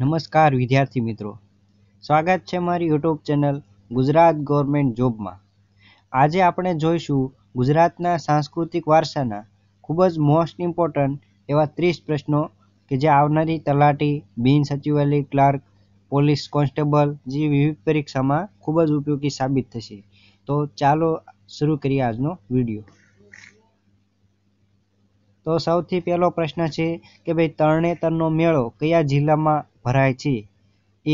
નમસ્કાર વિદ્યાર્થી મિત્રો સ્વાગત છે મારી યુટ્યુબ ચેનલ ગુજરાત ગવર્મેન્ટ જોબમાં આજે આપણે જોઈશું ગુજરાતના સાંસ્કૃતિક વારસાના ખૂબ જ મોસ્ટ ઇમ્પોર્ટન્ટ એવા ત્રીસ પ્રશ્નો કે જે આવનારી તલાટી બિન સચિવાલય ક્લાર્ક પોલીસ કોન્સ્ટેબલ જેવી વિવિધ પરીક્ષામાં ખૂબ જ ઉપયોગી સાબિત થશે તો ચાલો શરૂ કરીએ આજનો વિડીયો તો સૌથી પહેલો પ્રશ્ન છે કે ભાઈ તરણેતરનો મેળો કયા જિલ્લામાં ભરાય છે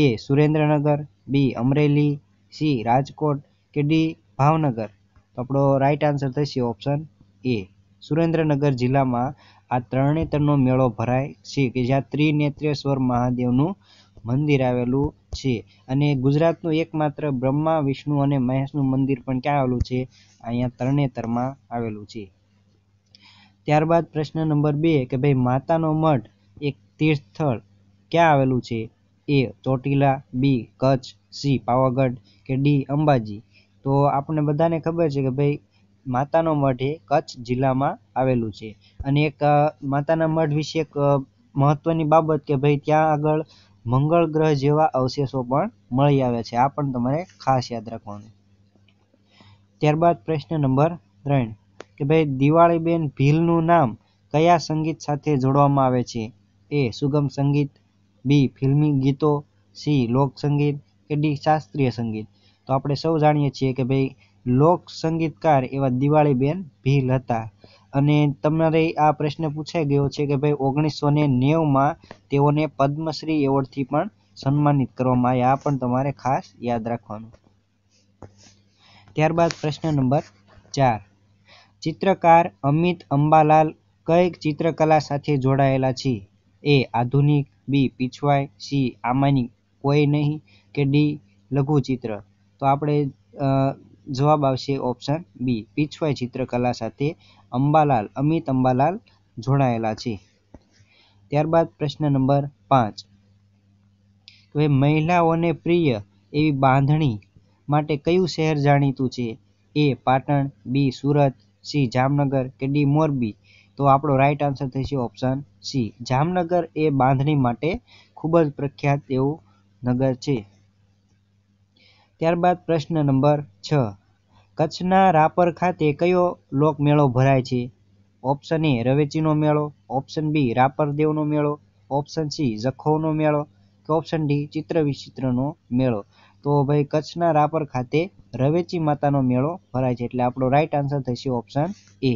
A Surendranagar B Amreli C Rajkot કે ડી ભાવનગર તો આપણો રાઈટ આન્સર થશે ઓપ્શન એ સુરેન્દ્રનગર જિલ્લામાં આ તરણેતરનો મેળો ભરાય છે કે જ્યાં ત્રિનેત્રેશ્વર મહાદેવનું મંદિર આવેલું છે અને ગુજરાતનું એકમાત્ર બ્રહ્મા વિષ્ણુ અને મહેશનું મંદિર પણ ક્યાં આવેલું છે અહીંયા તરણેતરમાં આવેલું છે ત્યારબાદ પ્રશ્ન નંબર બે કે ભાઈ માતાનો મઠ એક તીર્થ સ્થળ ક્યાં આવેલું છે A Chotila B Kutch C Pavagadh કે ડી અંબાજી તો આપણને બધાને ખબર છે કે ભાઈ માતાનો મઠ એ કચ્છ જિલ્લામાં આવેલું છે અને એક માતાના મઠ વિશે એક મહત્ત્વની બાબત કે ભાઈ ત્યાં આગળ મંગળ ગ્રહ જેવા અવશેષો પણ મળી આવે છે આ પણ તમારે ખાસ યાદ રાખવાનું ત્યારબાદ પ્રશ્ન નંબર ત્રણ કે ભાઈ દિવાળીબેન ભીલનું નામ કયા સંગીત સાથે જોડવામાં આવે છે એ સુગમ સંગીત બી ફિલ્મી ગીતો સી લોક સંગીત કે ડી શાસ્ત્રીય સંગીત તો આપણે સૌ જાણીએ છીએ કે ભાઈ લોક સંગીતકાર એવા દિવાળીબેન ભીલ હતા અને તમારે આ પ્રશ્ન પૂછાઈ ગયો છે કે ભાઈ ઓગણીસો ને નેવુંમાં તેઓને પદ્મશ્રી એવોર્ડથી પણ સન્માનિત કરવામાં આવ્યા આ પણ તમારે ખાસ યાદ રાખવાનું ત્યારબાદ પ્રશ્ન નંબર ચાર ચિત્રકાર અમિત અંબાલાલ કઈ ચિત્રકલા સાથે જોડાયેલા છે એ આધુનિક બી પીછવાય સી આમાંની કોઈ નહીં કે ડી લઘુચિત્ર તો આપણે જવાબ આવશે ઓપ્શન બી પીછવાય ચિત્રકલા સાથે અંબાલાલ અમિત અંબાલાલ જોડાયેલા છે ત્યારબાદ પ્રશ્ન નંબર પાંચ તો એ મહિલાઓને પ્રિય એવી બાંધણી માટે કયું શહેર જાણીતું છે A Patan B Surat C Jamnagar કે ડી મોરબી તો આપણો રાઈટ આન્સર થશે ઓપ્શન સી જામનગર એ બાંધણી માટે ખૂબ જ પ્રખ્યાત એવું નગર છે ત્યારબાદ પ્રશ્ન નંબર છ કચ્છના રાપર ખાતે કયો લોક મેળો ભરાય છે ઓપ્શન એ રવેચીનો મેળો ઓપ્શન બી રાપરદેવનો મેળો ઓપ્શન સી જખૌનો મેળો કે ઓપ્શન ડી ચિત્ર વિચિત્રનો મેળો તો ભાઈ કચ્છના રાપર ખાતે રવેચી માતાનો મેળો ભરાય છે એટલે આપણો રાઈટ આન્સર થશે ઓપ્શન એ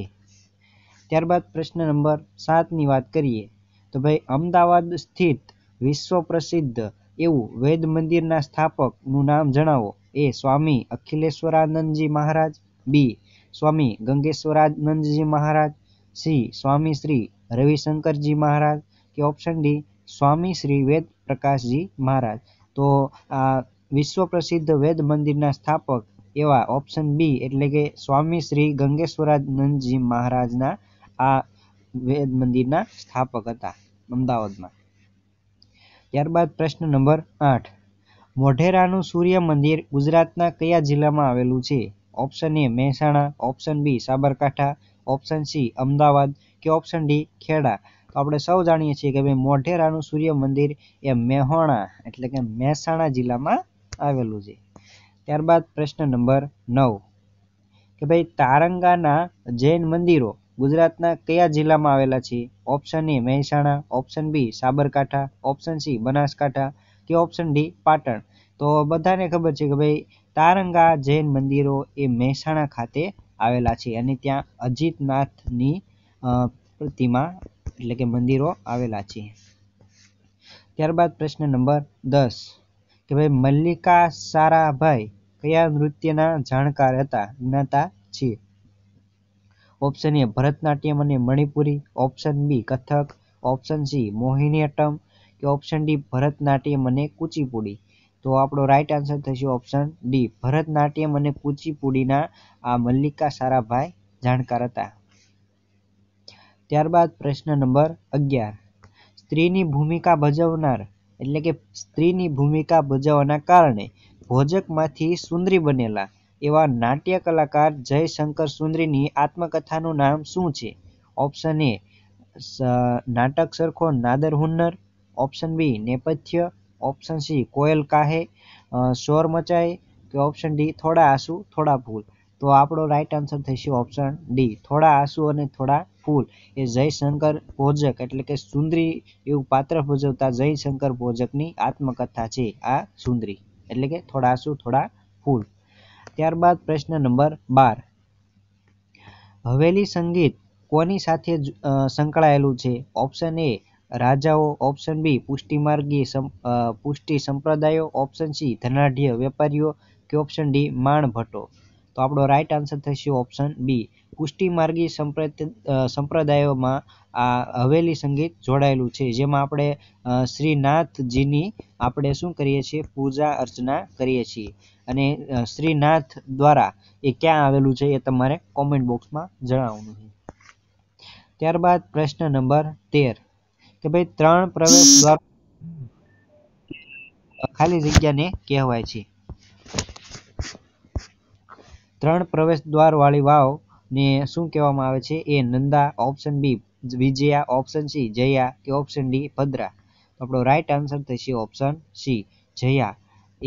ત્યારબાદ પ્રશ્ન નંબર સાતની વાત કરીએ તો ભાઈ અમદાવાદ સ્થિત વિશ્વ પ્રસિદ્ધ એવું વેદ મંદિરના સ્થાપકનું નામ જણાવો એ સ્વામી અખિલેશ્વરાનંદજી મહારાજ બી સ્વામી ગંગેશ્વરાનંદજી મહારાજ સી સ્વામી શ્રી રવિશંકરજી મહારાજ કે ઓપ્શન ડી સ્વામી શ્રી વેદ પ્રકાશજી મહારાજ તો આ વિશ્વ પ્રસિદ્ધ વેદ મંદિરના સ્થાપક એવા ઓપ્શન બી એટલે કે સ્વામી શ્રી ગંગેશ્વરાનંદજી મહારાજના આ વેદ મંદિરના સ્થાપક હતા અમદાવાદમાં ત્યારબાદ પ્રશ્ન નંબર આઠ મોઢેરાનું સૂર્ય મંદિર ગુજરાતના કયા જિલ્લામાં આવેલું છે option A Mehsana option B Sabarkantha option C Ahmedabad કે ઓપ્શન ડી ખેડા તો આપણે સૌ જાણીએ છીએ કે ભાઈ મોઢેરાનું સૂર્ય મંદિર એ મેહોણા એટલે કે મહેસાણા જિલ્લામાં આવેલું છે ત્યારબાદ પ્રશ્ન નંબર નવ કે ભાઈ તારંગાના જૈન મંદિરો ગુજરાતના કયા જિલ્લામાં આવેલા છે option A Mehsana option B Sabarkantha option C Banaskantha કે ઓપ્શન ડી પાટણ તો બધાને ખબર છે કે ભાઈ તારંગા જૈન મંદિરો એ મહેસાણા ખાતે આવેલા છે અને ત્યાં અજીતનાથની પ્રતિમા એટલે કે મંદિરો આવેલા છે ત્યારબાદ પ્રશ્ન નંબર દસ કે ભાઈ મલ્લિકા સારાભાઈ કયા નૃત્યના જાણકાર હતા જ્ઞાતા છે ઓપ્શન એ ભરતનાટ્યમ અને Manipuri option B Kathak option C Mohiniyattam કે ઓપ્શન ડી ભરતનાટ્યમ અને કુચીપુડી તો આપણો રાઈટ આન્સર થશે ઓપ્શન ડી ભરતનાટ્યમ અને કુચીપુડીના આ મલ્લિકા સારાભાઈ જાણકાર હતા ત્યારબાદ પ્રશ્ન નંબર અગિયાર સ્ત્રીની ભૂમિકા ભજવનાર એટલે કે સ્ત્રીની ભૂમિકા ભજવવાના કારણે ભોજકમાંથી સુંદરી બનેલા એવા નાટ્ય કલાકાર જયશંકર સુંદરીની આત્મકથાનું નામ શું છે ઓપ્શન એ નાટક સરખો નાદર હુન્નર ઓપ્શન બી નેપથ્ય ઓપ્શન સી કોયલ કાહે શોર મચાય કે ઓપ્શન ડી થોડા આંસુ થોડા ફૂલ તો આપણો રાઈટ આન્સર થશે ઓપ્શન ડી થોડા આંસુ અને થોડા ફૂલ એ જયશંકર ભોજક એટલે કે સુંદરી એવું પાત્ર ભજવતા જયશંકર ભોજકની આત્મકથા છે આ સુંદરી એટલે કે થોડા આંસુ થોડા ફૂલ ત્યારબાદ પ્રશ્ન નંબર બાર હવેલી સંગીત કોની સાથે સંકળાયેલું છે ઓપ્શન એ રાજાઓ ઓપ્શન બી પુષ્ટિમાર્ગી પુષ્ટિ સંપ્રદાયો ઓપ્શન સી ધનાઢ્ય વેપારીઓ કે ઓપ્શન ડી માણભટ્ટો તો આપણો રાઈટ આન્સર થશે ઓપ્શન બી પુષ્ટિમાર્ગી સંપ્રદાયોમાં આ હવેલી સંગીત જોડાયેલું છે જેમાં આપણે શ્રીનાથજીની આપણે શું કરીએ છીએ પૂજા અર્ચના કરીએ છીએ અને શ્રીનાથ દ્વારા એ ક્યાં આવેલું છે એ તમારે કોમેન્ટ બોક્સમાં જણાવવાનું છે ત્યારબાદ પ્રશ્ન નંબર તેર કે ભાઈ ત્રણ પ્રવેશ દ્વાર ખાલી જગ્યાને કહેવાય છે ત્રણ પ્રવેશ દ્વાર વાળી વાવ ને શું કહેવામાં આવે છે A Nanda option B Vijaya option C Jaya કે ઓપ્શન ડી ભદ્રા આપણો રાઈટ આન્સર થશે ઓપ્શન સી જયા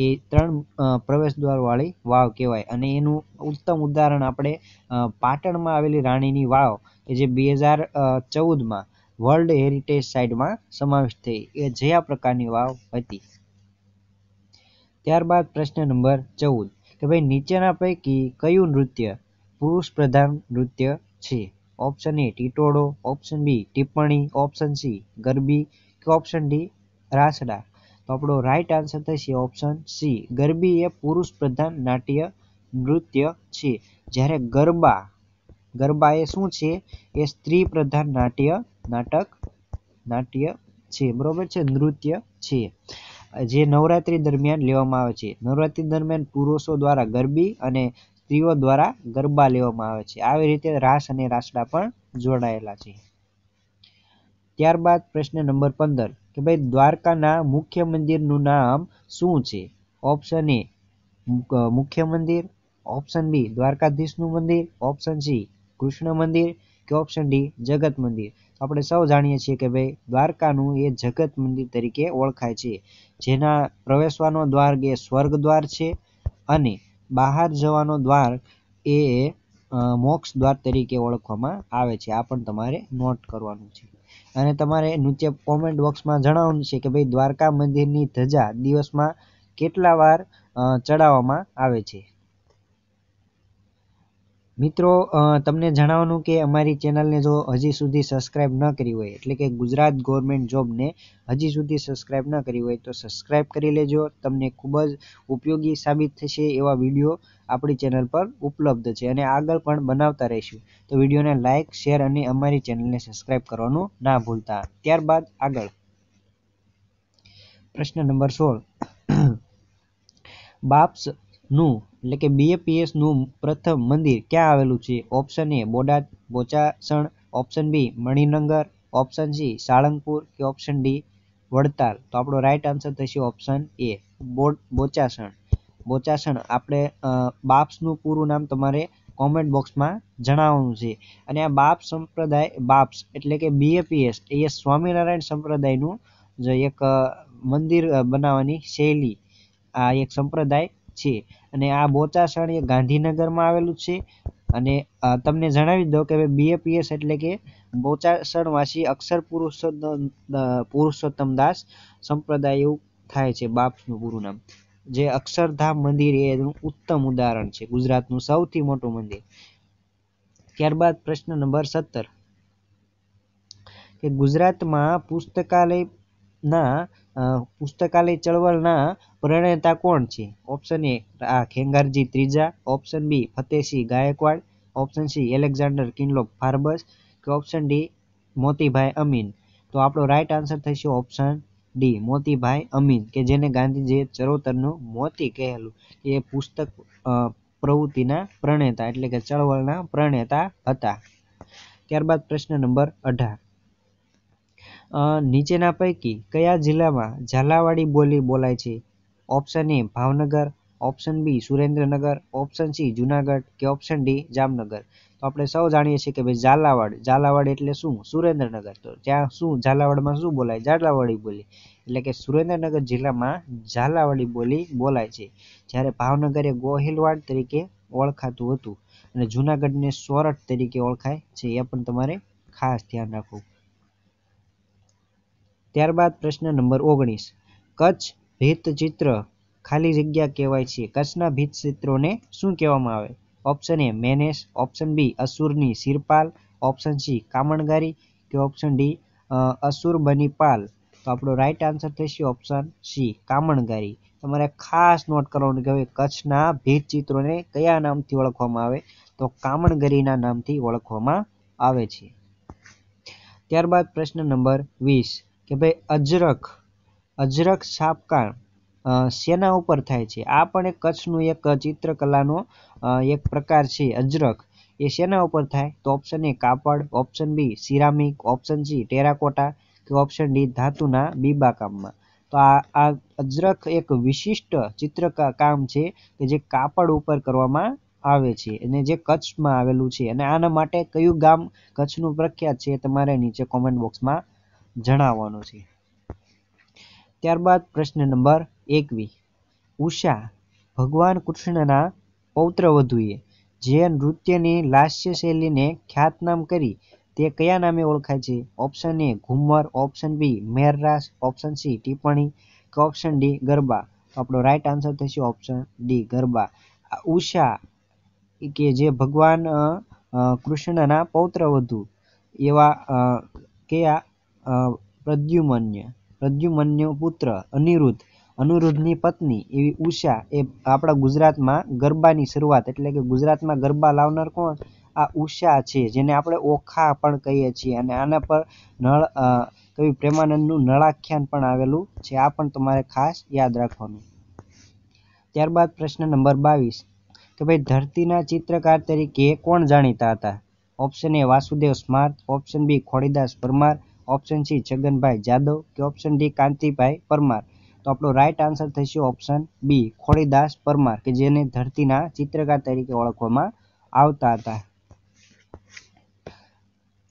એ ત્રણ પ્રવેશદ્વારવાળી વાવ કહેવાય અને એનું ઉત્તમ ઉદાહરણ આપણે પાટણમાં આવેલી રાણીની વાવ કે જે બે હજાર ચૌદમાં વર્લ્ડ હેરિટેજ સાઇટમાં સમાવિષ્ટ થઈ એ જે આ પ્રકારની વાવ હતી ત્યારબાદ પ્રશ્ન નંબર ચૌદ કે ભાઈ નીચેના પૈકી કયું નૃત્ય પુરુષ પ્રધાન નૃત્ય છે ઓપ્શન એ ટીટોળો ઓપ્શન બી ટિપ્પણી ઓપ્શન સી ગરબી કે ઓપ્શન ડી રાસડા આપણો રાઈટ આન્સર થશે ઓપ્શન સી ગરબી એ પુરુષ પ્રધાન નાટ્ય નૃત્ય છે જ્યારે ગરબા ગરબા એ શું છે એ સ્ત્રી પ્રધાન નાટ્ય નાટક નાટ્ય છે બરોબર છે નૃત્ય છે જે નવરાત્રી દરમિયાન લેવામાં આવે છે નવરાત્રી દરમિયાન પુરુષો દ્વારા ગરબી અને સ્ત્રીઓ દ્વારા ગરબા લેવામાં આવે છે આવી રીતે રાસ અને રાસડા પણ જોડાયેલા છે ત્યારબાદ પ્રશ્ન નંબર પંદર કે ભાઈ દ્વારકાના મુખ્ય મંદિરનું નામ શું છે ઓપ્શન એ મુખ્ય મંદિર ઓપ્શન બી દ્વારકાધીશનું મંદિર ઓપ્શન સી કૃષ્ણ મંદિર કે ઓપ્શન ડી જગત મંદિર આપણે સૌ જાણીએ છીએ કે ભાઈ દ્વારકાનું એ જગત મંદિર તરીકે ઓળખાય છે જેના પ્રવેશવાનો દ્વાર એ સ્વર્ગ દ્વાર છે અને બહાર જવાનો દ્વાર એ મોક્ષ દ્વાર તરીકે ઓળખવામાં આવે છે આ પણ તમારે નોટ કરવાનું છે અને તમારે નીચે કોમેન્ટ બોક્સમાં જણાવવાનું છે કે ભાઈ દ્વારકા મંદિરની ધજા દિવસમાં કેટલા વાર ચડાવવામાં આવે છે મિત્રો તમને જણાવવાનું કે અમારી ચેનલને જો હજી સુધી સબસ્ક્રાઇબ ન કરી હોય એટલે કે ગુજરાત ગવર્મેન્ટ જોબને હજી સુધી સબસ્ક્રાઇબ ન કરી હોય તો સબસ્ક્રાઇબ કરી લેજો તમને ખૂબ જ ઉપયોગી સાબિત થશે એવા વિડીયો આપણી ચેનલ પર ઉપલબ્ધ છે અને આગળ પણ બનાવતા રહીશું તો વિડીયોને લાઇક શેર અને અમારી ચેનલને સબસ્ક્રાઈબ કરવાનું ના ભૂલતા ત્યારબાદ આગળ પ્રશ્ન નંબર સોળ બાપ્સનું એટલે કે બીએપીએસનું પ્રથમ મંદિર ક્યાં આવેલું છે ઓપ્શન એ બોડાદ Bochasan option B Maninagar option C Salangpur કે ઓપ્શન ડી વડતાલ તો આપણો રાઈટ આન્સર થશે ઓપ્શન એ બોચાસણ બોચાસણ આપણે બાપ્સનું પૂરું નામ તમારે કોમેન્ટ બોક્સમાં જણાવવાનું છે અને આ બાપ સંપ્રદાય બાપ્સ એટલે કે બીએપીએસ એ સ્વામિનારાયણ સંપ્રદાયનું જે એક મંદિર બનાવવાની શૈલી આ એક સંપ્રદાય છે અને આ બોચાસણ એ ગાંધીનગરમાં આવેલું છે અને તમને જણાવી દઉં કે બીએપીએસ એટલે કે બોચાસણવાસી અક્ષર પુરુષોત્તમ પુરુષોત્તમ દાસ સંપ્રદાય એવું થાય છે બાપ્સનું પૂરું નામ જે અક્ષરધામ મંદિર એ એનું ઉત્તમ ઉદાહરણ છે ગુજરાતનું સૌથી મોટું મંદિર ત્યારબાદ પ્રશ્ન નંબર સત્તર કે ગુજરાતમાં પુસ્તકાલયના પુસ્તકાલય ચળવળના પ્રણેતા કોણ છે ઓપ્શન એ આ ખેંગારજી ત્રીજા option B Fatehsinh Gaekwad option C Alexander Kinloch Forbes કે ઓપ્શન ડી મોતીભાઈ અમીન તો આપણો રાઈટ આન્સર થશે ઓપ્શન ડી મોતીભાઈ અમીન કે જેને ગાંધીજીએ ચરોતરનું મોતી કહેલું એ પુસ્તક પ્રવૃત્તિના પ્રણેતા એટલે કે ચળવળના પ્રણેતા હતા ત્યારબાદ પ્રશ્ન નંબર અઢાર નીચેના પૈકી કયા જિલ્લામાં ઝાલાવાડી બોલી બોલાય છે option A Bhavnagar option B Surendranagar option C Junagadh કે ઓપ્શન ડી જામનગર તો આપણે સૌ જાણીએ છીએ કે ભાઈ ઝાલાવાડ ઝાલાવાડ એટલે શું સુરેન્દ્રનગર તો ત્યાં શું ઝાલાવાડમાં શું બોલાય ઝાલાવાડી બોલી એટલે કે સુરેન્દ્રનગર જિલ્લામાં ઝાલાવાડી બોલી બોલાય છે જ્યારે ભાવનગર એ ગોહિલવાડ તરીકે ઓળખાતું હતું અને જુનાગઢને સોરઠ તરીકે ઓળખાય છે એ પણ તમારે ખાસ ધ્યાન રાખવું ત્યારબાદ પ્રશ્ન નંબર ઓગણીસ કચ્છ ભીત ચિત્ર ખાલી જગ્યા કહેવાય છે કચ્છના ભીંતચિત્રોને શું કહેવામાં આવે ઓપ્શન એ મેનેસ ઓપ્શન બી અસુરની શિરપાલ ઓપ્શન સી કામણગારી કે ઓપ્શન ડી અસુર બની પાલ તો આપણો રાઈટ આન્સર થશે ઓપ્શન સી કામણગારી તમારે ખાસ નોટ કરવાનું કે હવે કચ્છના ભીત ચિત્રોને કયા નામથી ઓળખવામાં આવે તો કામણગરીના નામથી ઓળખવામાં આવે છે ત્યારબાદ પ્રશ્ન નંબર વીસ કે ભાઈ અજરખ અજરખ સાપકાળ શેના ઉપર થાય છે આ પણ એક કચ્છનું એક ચિત્રકલાનો એક પ્રકાર છે અજરખ એ શેના ઉપર થાય તો ઓપ્શન એ કાપડ option B ceramic option C terracotta કે ઓપ્શન ડી ધાતુના બીબા કામમાં તો આ આ અજરખ એક વિશિષ્ટ ચિત્ર કામ છે કે જે કાપડ ઉપર કરવામાં આવે છે અને જે કચ્છમાં આવેલું છે અને આના માટે કયું ગામ કચ્છનું પ્રખ્યાત છે તમારે નીચે કોમેન્ટ બોક્સમાં જણાવવાનું છે ત્યારબાદ પ્રશ્ન નંબર એકવીસ ઉષા ભગવાન કૃષ્ણના પૌત્ર પૌત્રવધુએ જે નૃત્યની લાસ્ય શૈલીને ખ્યાતનામ કરી તે કયા નામે ઓળખાય છે option A Ghoomar option B મેરરાસ ઓપ્શન સી ટિપ્પણી કે ઓપ્શન ડી ગરબા આપણો રાઈટ આન્સર થશે ઓપ્શન ડી ગરબા ઉષા કે જે ભગવાન કૃષ્ણના પૌત્ર વધુ એવા કયા પ્રદ્યુમન્ય પ્રદ્યુમ્નનો પુત્ર અનિરુદ્ધ અનુરુદ્ધની પત્ની એવી ઉષા એ આપણા ગુજરાતમાં ગરબાની શરૂઆત એટલે કે ગુજરાતમાં ગરબા લાવનાર કોણ આ ઉષા છે જેને આપણે ઓખા પણ કહીએ છીએ અને આના પર નળ કવિ પ્રેમાનંદનું નળાખ્યાન પણ આવેલું છે આ પણ તમારે ખાસ યાદ રાખવાનું ત્યારબાદ પ્રશ્ન નંબર બાવીસ કે ભાઈ ધરતીના ચિત્રકાર તરીકે કોણ જાણીતા હતા option A Vasudev Smart option B Khodidas Parmar option C Chhaganbhai Jadav કે ઓપ્શન ડી કાંતિભાઈ પરમાર તો આપણો રાઈટ આન્સર થશે ઓપ્શન બી ખોડીદાસ પરમાર કે જેને ધરતીના ચિત્રકાર તરીકે ઓળખવામાં આવતા હતા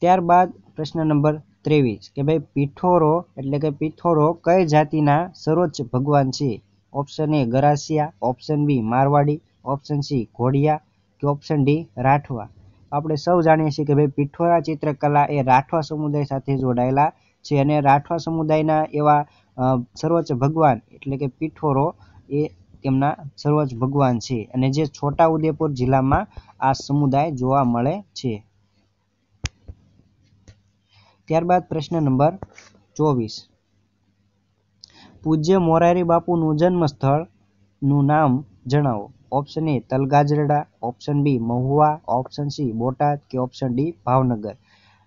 ત્યારબાદ પ્રશ્ન નંબર ત્રેવીસ કે ભાઈ પીઠોરો એટલે કે પીઠોરો કઈ જાતિના સર્વોચ્ચ ભગવાન છે option A Garasiya option B Marwari option C Ghodiya કે ઓપ્શન ડી રાઠવા આપણે સૌ જાણીએ છીએ કે ભાઈ પિઠોરા ચિત્રકલા એ રાઠવા સમુદાય સાથે જોડાયેલા છે અને રાઠવા સમુદાયના એવા સર્વોચ્ચ ભગવાન એટલે કે પિઠોરો એ તેમના સર્વોચ્ચ ભગવાન છે અને જે છોટા ઉદેપુર જિલ્લામાં આ સમુદાય જોવા મળે છે ત્યારબાદ પ્રશ્ન નંબર ચોવીસ પૂજ્ય મોરારી બાપુનું જન્મ સ્થળનું નામ જણાવો option A Talgajarda option B Mahuva option C Botad કે ઓપ્શન ડી ભાવનગર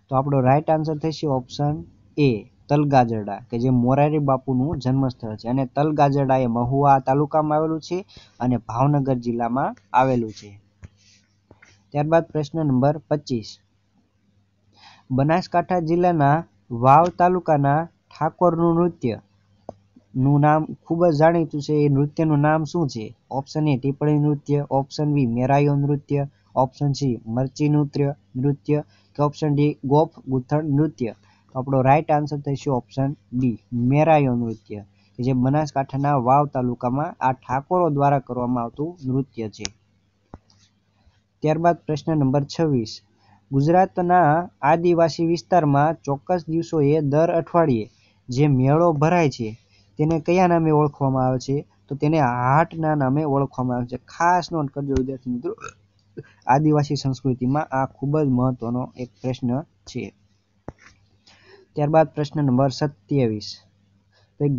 તો આપણો રાઈટ આન્સર થશે ઓપ્શન એ તલગાજરડા કે જે મોરારી બાપુનું જન્મસ્થળ છે અને તલગાજરડા એ મહુવા તાલુકામાં આવેલું છે અને ભાવનગર જિલ્લામાં આવેલું છે ત્યારબાદ પ્રશ્ન નંબર પચીસ બનાસકાંઠા જિલ્લાના વાવ તાલુકાના ઠાકોરનું નૃત્ય નું નામ ખૂબ જ જાણીતું છે એ નૃત્યનું નામ શું છે ઓપ્શન એ ટીપ્પણી નૃત્ય ઓપ્શન બી મેરાયો નૃત્ય ઓપ્શન સી મરચી નૃત્ય નૃત્ય કે ઓપ્શન ડી ગોફ ગુથણ નૃત્ય આપણો રાઈટ આન્સર થશે ઓપ્શન બી મેરાયો નૃત્ય કે જે બનાસકાંઠાના વાવ તાલુકામાં આ ઠાકોરો દ્વારા કરવામાં આવતું નૃત્ય છે ત્યારબાદ પ્રશ્ન નંબર છવ્વીસ ગુજરાતના આદિવાસી વિસ્તારમાં ચોક્કસ દિવસોએ દર અઠવાડિયે જે મેળો ભરાય છે તેને કયા નામે ઓળખવામાં આવે છે તો તેને હાટના નામે ઓળખવામાં આવે છે ખાસ નોંધ કરજો વિદ્યાર્થી મિત્રો આદિવાસી સંસ્કૃતિમાં આ ખૂબ જ મહત્વનો એક પ્રશ્ન છે ત્યારબાદ પ્રશ્ન નંબર સત્યાવીસ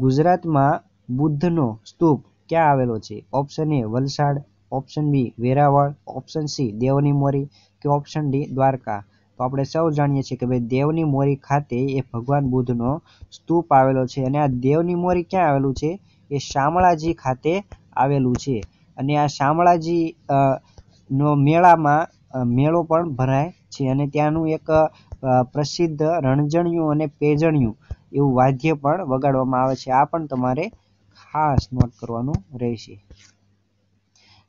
ગુજરાતમાં બુદ્ધનો સ્તૂપ ક્યાં આવેલો છે option A Valsad option B Veraval option C Devni Mori કે ઓપ્શન ડી દ્વારકા તો આપણે સૌ જાણીએ છીએ કે ભાઈ દેવની મોરી ખાતે એ ભગવાન બુદ્ધનો સ્તૂપ આવેલો છે અને આ દેવની મોરી ક્યાં આવેલું છે એ શામળાજી ખાતે આવેલું છે અને આ શામળાજી નો મેળામાં મેળો પણ ભરાય છે અને ત્યાંનું એક પ્રસિદ્ધ રણજણિયું અને પેજણિયું એવું વાદ્ય પણ વગાડવામાં આવે છે આ પણ તમારે ખાસ નોટ કરવાનું રહેશે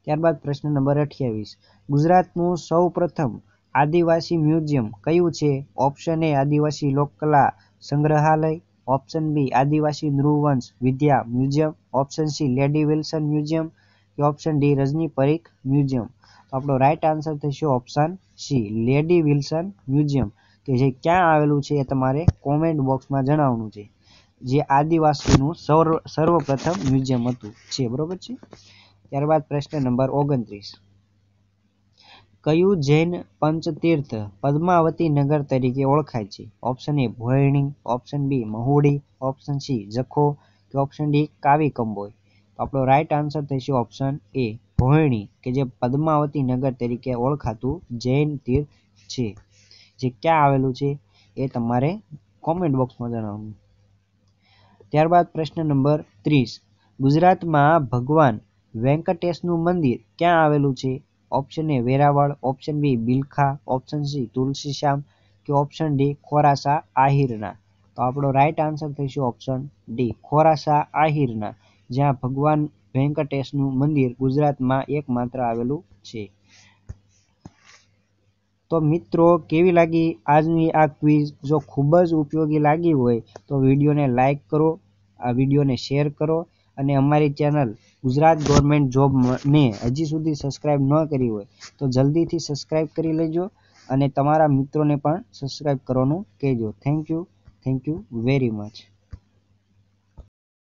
ત્યારબાદ પ્રશ્ન નંબર અઠ્યાવીસ ગુજરાતનું સૌ પ્રથમ આદિવાસી મ્યુઝિયમ કયું છે ઓપ્શન એ આદિવાસી લોકકલા સંગ્રહાલય ઓપ્શન બી આદિવાસી નૃવંશ વિદ્યા museum option C lady Wilson museum કે option D Rajni Parikh museum આપણો રાઈટ આન્સર થશે option C lady Wilson museum કે જે ક્યાં આવેલું છે એ તમારે કોમેન્ટ બોક્સમાં જણાવવાનું છે જે આદિવાસીનું સર્વ સર્વપ્રથમ મ્યુઝિયમ હતું છે બરોબર છે ત્યારબાદ પ્રશ્ન નંબર ઓગણત્રીસ કયું જૈન પંચતીર્થ પદ્માવતી નગર તરીકે ઓળખાય છે option A Bhoyani option B Mahudi option C Jakhau કે ઓપ્શન ડી કાવી કંબોય તો આપણો રાઈટ આન્સર થશે ઓપ્શન એ ભોયણી કે જે પદ્માવતી નગર તરીકે ઓળખાતું જૈન તીર્થ છે જે ક્યાં આવેલું છે એ તમારે કોમેન્ટ બોક્સમાં જણાવવું ત્યારબાદ પ્રશ્ન નંબર ત્રીસ ગુજરાતમાં ભગવાન વેંકટેશનું મંદિર ક્યાં આવેલું છે option A Veraval option B Bilkha option C Tulsishyam કે ઓપ્શન ડી ખોરાસા આહિરના તો આપણો રાઈટ આન્સર થશે ઓપ્શન ડી ખોરાસા આહિરના જ્યાં ભગવાન વેંકટેશનું મંદિર ગુજરાતમાં એકમાત્ર આવેલું છે તો મિત્રો કેવી લાગી આજની આ ક્વિઝ જો ખૂબ જ ઉપયોગી લાગી હોય તો વિડીયોને લાઇક કરો આ વિડીયોને શેર કરો અને અમારી ચેનલ ગુજરાત ગવર્મેન્ટ જોબને હજી સુધી સબસ્ક્રાઈબ ન કરી હોય તો જલ્દીથી સબસ્ક્રાઈબ કરી લેજો અને તમારા મિત્રોને પણ સબસ્ક્રાઈબ કરવાનું કહેજો thank you thank you very much